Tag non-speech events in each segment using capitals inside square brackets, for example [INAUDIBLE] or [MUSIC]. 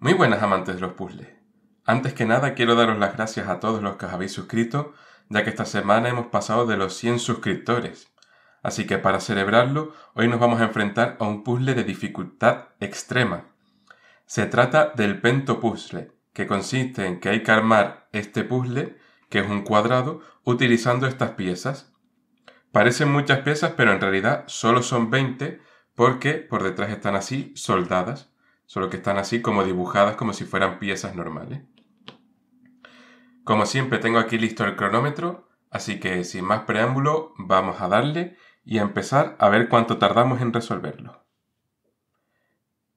Muy buenas amantes de los puzzles. Antes que nada quiero daros las gracias a todos los que os habéis suscrito, ya que esta semana hemos pasado de los 100 suscriptores. Así que para celebrarlo, hoy nos vamos a enfrentar a un puzzle de dificultad extrema. Se trata del Pento Puzzle que consiste en que hay que armar este puzzle, que es un cuadrado, utilizando estas piezas. Parecen muchas piezas, pero en realidad solo son 20, porque por detrás están así soldadas solo que están así como dibujadas como si fueran piezas normales. Como siempre tengo aquí listo el cronómetro, así que sin más preámbulo vamos a darle y a empezar a ver cuánto tardamos en resolverlo.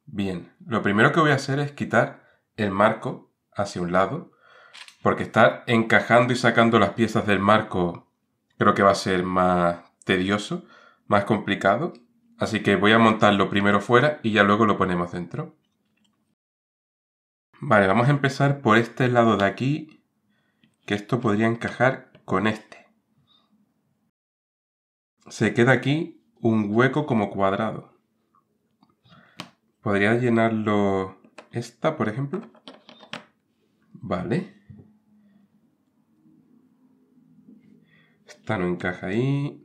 Bien, lo primero que voy a hacer es quitar el marco hacia un lado, porque estar encajando y sacando las piezas del marco creo que va a ser más tedioso, más complicado, así que voy a montarlo primero fuera y ya luego lo ponemos dentro. Vale, vamos a empezar por este lado de aquí, que esto podría encajar con este. Se queda aquí un hueco como cuadrado. Podría llenarlo esta, por ejemplo. Vale. Esta no encaja ahí.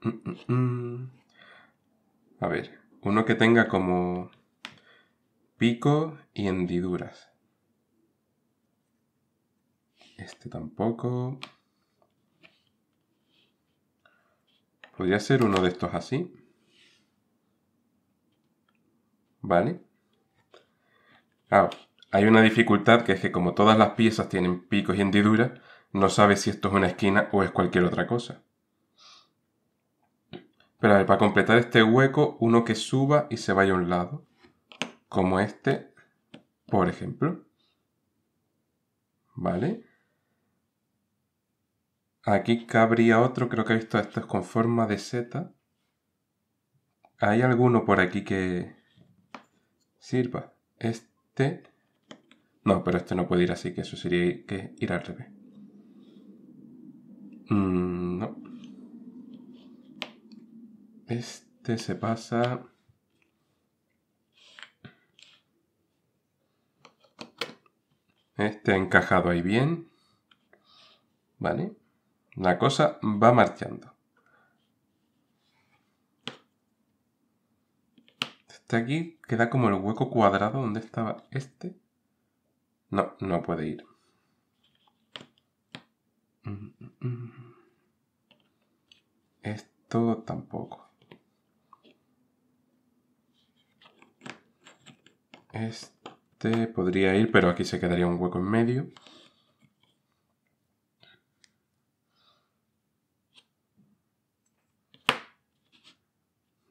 Mm, mm, mm. A ver, uno que tenga como pico y hendiduras. Este tampoco. Podría ser uno de estos así. ¿Vale? Ah, hay una dificultad que es que como todas las piezas tienen picos y hendiduras, no sabes si esto es una esquina o es cualquier otra cosa. Pero a ver, para completar este hueco, uno que suba y se vaya a un lado como este, por ejemplo. ¿Vale? Aquí cabría otro, creo que he visto es con forma de Z. ¿Hay alguno por aquí que sirva? Este... No, pero este no puede ir así, que eso sería que ir al revés. Mm, no. Este se pasa... Este ha encajado ahí bien. ¿Vale? La cosa va marchando. Este aquí queda como el hueco cuadrado donde estaba este. No, no puede ir. Esto tampoco. Esto este podría ir, pero aquí se quedaría un hueco en medio.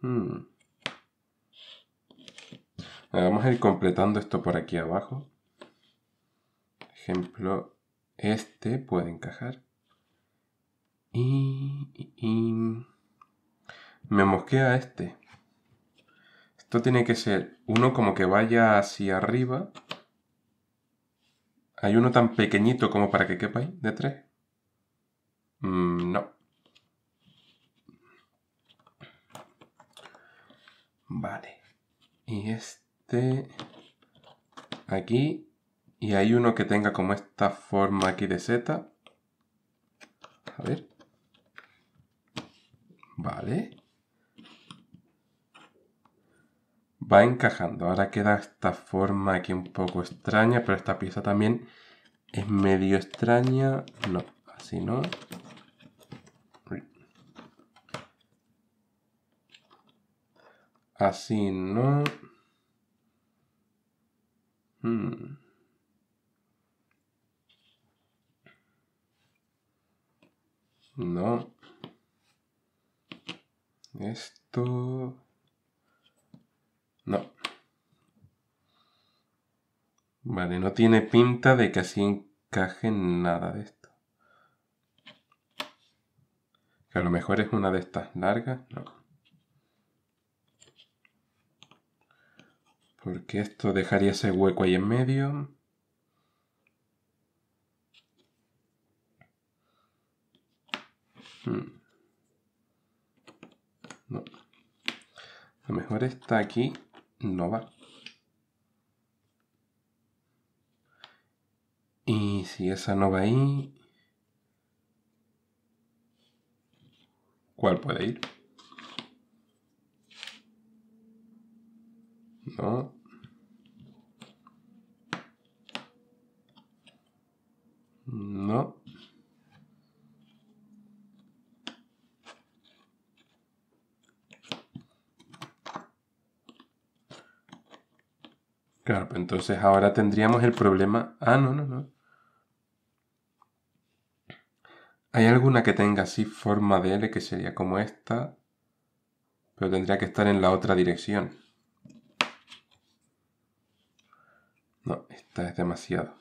Hmm. Ah, vamos a ir completando esto por aquí abajo. ejemplo, este puede encajar. y... me mosquea este. Esto tiene que ser uno como que vaya hacia arriba. ¿Hay uno tan pequeñito como para que quepa ahí, de tres? Mm, no. Vale. Y este aquí. Y hay uno que tenga como esta forma aquí de Z. A ver. Vale. va encajando. Ahora queda esta forma aquí un poco extraña, pero esta pieza también es medio extraña. No, así no. Así no. Hmm. No. Esto... No. Vale, no tiene pinta de que así encaje nada de esto. Que a lo mejor es una de estas largas. No. Porque esto dejaría ese hueco ahí en medio. Hmm. No. A lo mejor está aquí no va. Y si esa no va ahí, ¿cuál puede ir? No. No. entonces ahora tendríamos el problema... Ah, no, no, no. ¿Hay alguna que tenga así forma de L que sería como esta? Pero tendría que estar en la otra dirección. No, esta es demasiado.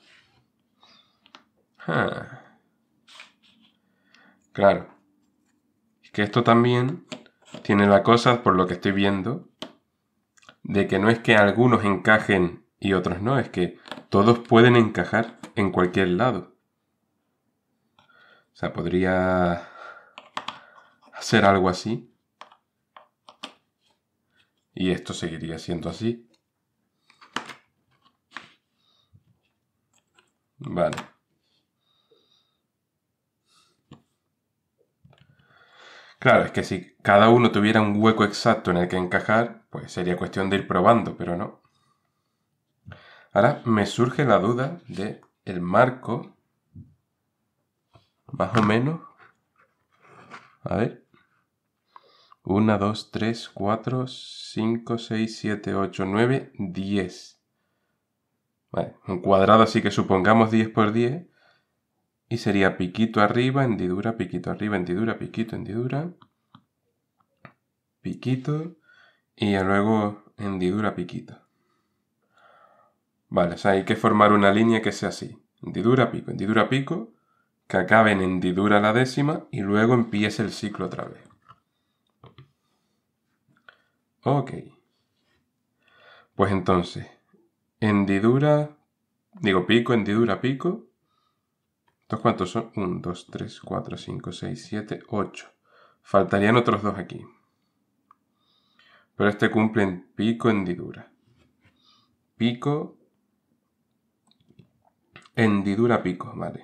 Ah. Claro. Es que esto también tiene la cosa, por lo que estoy viendo, de que no es que algunos encajen y otros no, es que todos pueden encajar en cualquier lado. O sea, podría hacer algo así. Y esto seguiría siendo así. Vale. Claro, es que si cada uno tuviera un hueco exacto en el que encajar, pues sería cuestión de ir probando, pero no. Ahora me surge la duda de el marco, más o menos. A ver. 1, 2, 3, 4, 5, 6, 7, 8, 9, 10. un cuadrado así que supongamos 10 por 10. Y sería piquito arriba, hendidura, piquito arriba, hendidura, piquito, hendidura. Piquito. Y luego hendidura, piquito. Vale, o sea, hay que formar una línea que sea así. Hendidura, pico, hendidura, pico, que acabe en hendidura la décima y luego empiece el ciclo otra vez. Ok. Pues entonces, hendidura, digo pico, hendidura, pico. ¿Estos cuántos son? 1, 2, 3, 4, 5, 6, 7, 8. Faltarían otros dos aquí. Pero este cumple en pico, hendidura. Pico, Hendidura pico, vale.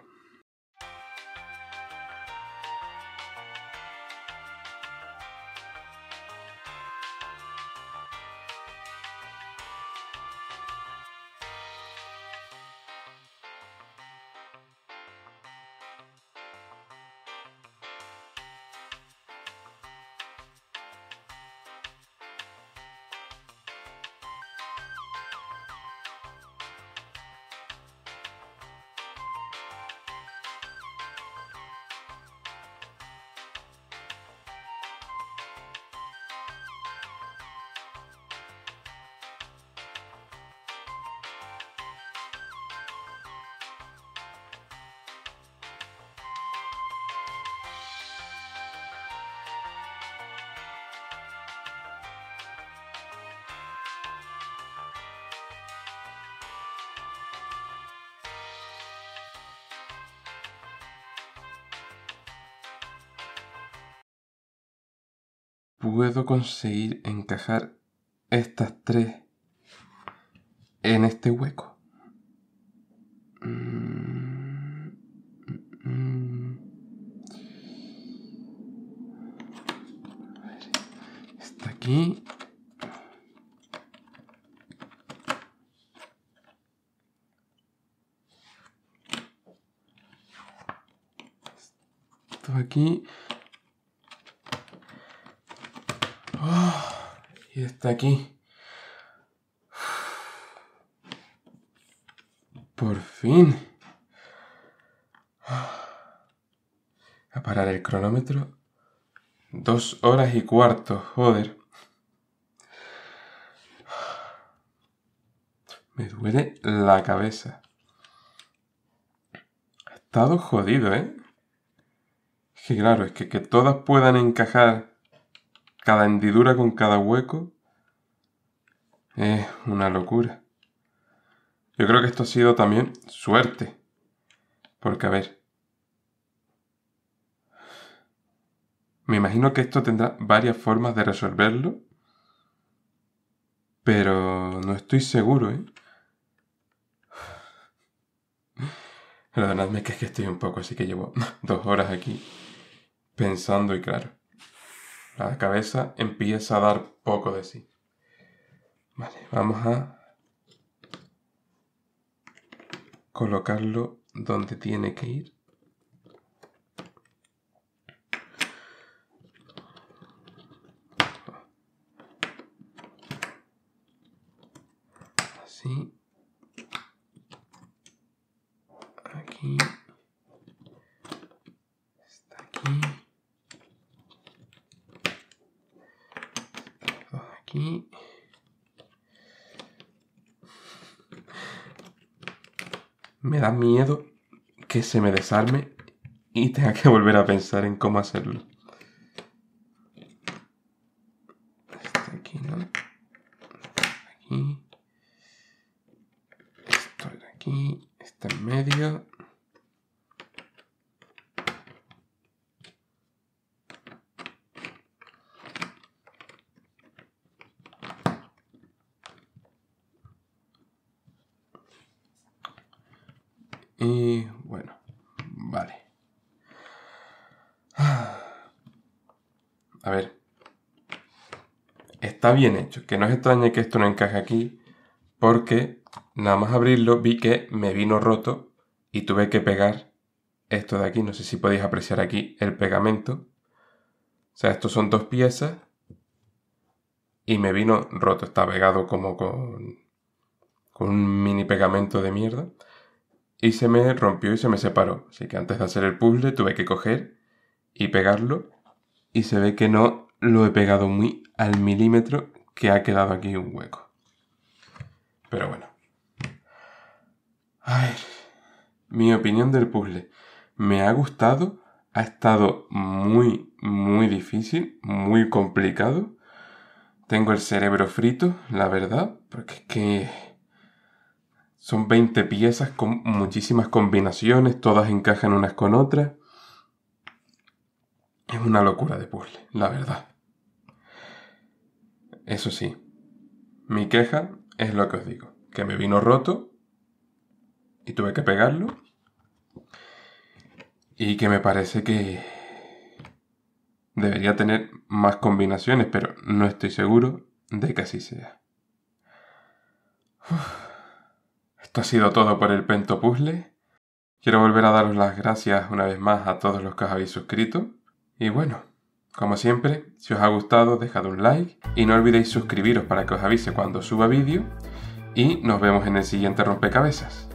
puedo conseguir encajar estas tres en este hueco. Está aquí. aquí. está aquí. Por fin. A parar el cronómetro. Dos horas y cuarto, joder. Me duele la cabeza. Ha estado jodido, ¿eh? Es que claro, es que que todas puedan encajar cada hendidura con cada hueco es una locura. Yo creo que esto ha sido también suerte. Porque, a ver. Me imagino que esto tendrá varias formas de resolverlo. Pero no estoy seguro, ¿eh? [SIGHS] Perdonadme que es que estoy un poco, así que llevo [LAUGHS] dos horas aquí pensando y claro. La cabeza empieza a dar poco de sí. Vale, vamos a colocarlo donde tiene que ir. Así. Aquí. Está aquí. aquí. Me da miedo que se me desarme y tenga que volver a pensar en cómo hacerlo. Este aquí, ¿no? Este aquí. Esto de aquí. Este en medio. está bien hecho. Que no es extrañe que esto no encaje aquí, porque nada más abrirlo vi que me vino roto y tuve que pegar esto de aquí. No sé si podéis apreciar aquí el pegamento. O sea, estos son dos piezas y me vino roto. Está pegado como con, con un mini pegamento de mierda. Y se me rompió y se me separó. Así que antes de hacer el puzzle tuve que coger y pegarlo. Y se ve que no lo he pegado muy al milímetro que ha quedado aquí un hueco. Pero bueno. mi opinión del puzzle. Me ha gustado, ha estado muy, muy difícil, muy complicado. Tengo el cerebro frito, la verdad, porque es que son 20 piezas con muchísimas combinaciones, todas encajan unas con otras. Es una locura de puzzle, la verdad. Eso sí, mi queja es lo que os digo, que me vino roto y tuve que pegarlo y que me parece que debería tener más combinaciones, pero no estoy seguro de que así sea. Esto ha sido todo por el Pento Puzzle. Quiero volver a daros las gracias una vez más a todos los que os habéis suscrito. Y bueno, como siempre, si os ha gustado dejad un like y no olvidéis suscribiros para que os avise cuando suba vídeo y nos vemos en el siguiente rompecabezas.